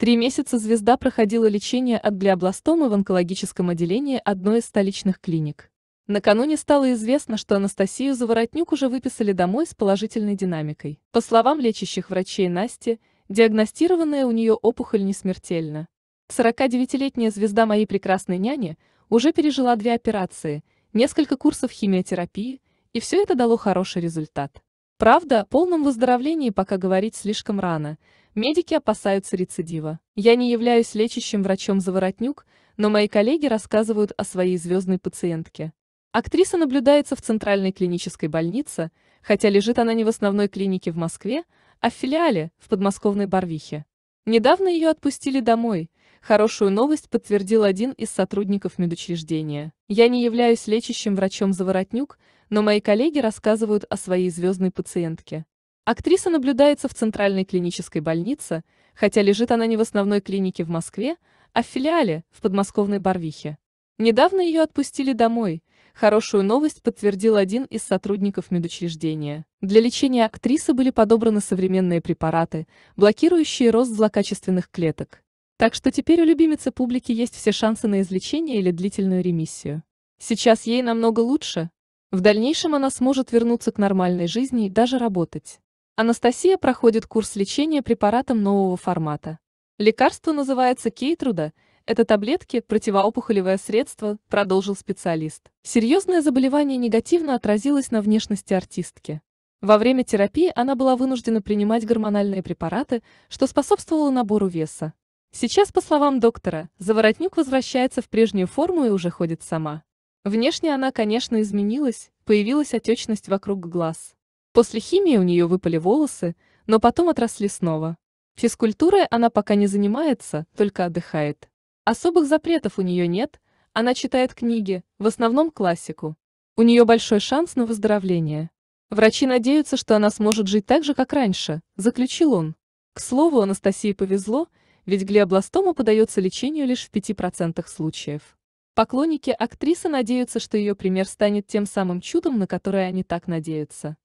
Три месяца звезда проходила лечение от глиобластомы в онкологическом отделении одной из столичных клиник. Накануне стало известно, что Анастасию Заворотнюк уже выписали домой с положительной динамикой. По словам лечащих врачей Насти, диагностированная у нее опухоль не смертельна. 49-летняя звезда моей прекрасной няни уже пережила две операции, несколько курсов химиотерапии, и все это дало хороший результат. Правда, о полном выздоровлении пока говорить слишком рано – Медики опасаются рецидива. Я не являюсь лечащим врачом Заворотнюк, но мои коллеги рассказывают о своей звездной пациентке. Актриса наблюдается в Центральной клинической больнице, хотя лежит она не в основной клинике в Москве, а в филиале в подмосковной Барвихе. Недавно ее отпустили домой. Хорошую новость подтвердил один из сотрудников медучреждения. Я не являюсь лечащим врачом Заворотнюк, но мои коллеги рассказывают о своей звездной пациентке. Актриса наблюдается в Центральной клинической больнице, хотя лежит она не в основной клинике в Москве, а в филиале в подмосковной Барвихе. Недавно ее отпустили домой. Хорошую новость подтвердил один из сотрудников медучреждения. Для лечения актрисы были подобраны современные препараты, блокирующие рост злокачественных клеток. Так что теперь у любимицы публики есть все шансы на излечение или длительную ремиссию. Сейчас ей намного лучше. В дальнейшем она сможет вернуться к нормальной жизни и даже работать. Анастасия проходит курс лечения препаратом нового формата. Лекарство называется Кейтруда, это таблетки, противоопухолевое средство, продолжил специалист. Серьезное заболевание негативно отразилось на внешности артистки. Во время терапии она была вынуждена принимать гормональные препараты, что способствовало набору веса. Сейчас, по словам доктора, Заворотнюк возвращается в прежнюю форму и уже ходит сама. Внешне она, конечно, изменилась, появилась отечность вокруг глаз. После химии у нее выпали волосы, но потом отросли снова. Физкультурой она пока не занимается, только отдыхает. Особых запретов у нее нет, она читает книги, в основном классику. У нее большой шанс на выздоровление. Врачи надеются, что она сможет жить так же, как раньше, заключил он. К слову, Анастасии повезло, ведь глиобластому подается лечению лишь в 5% случаев. Поклонники актрисы надеются, что ее пример станет тем самым чудом, на которое они так надеются.